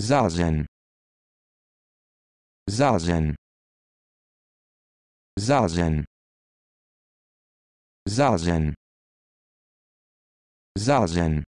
zazen zazen zazen zazen zazen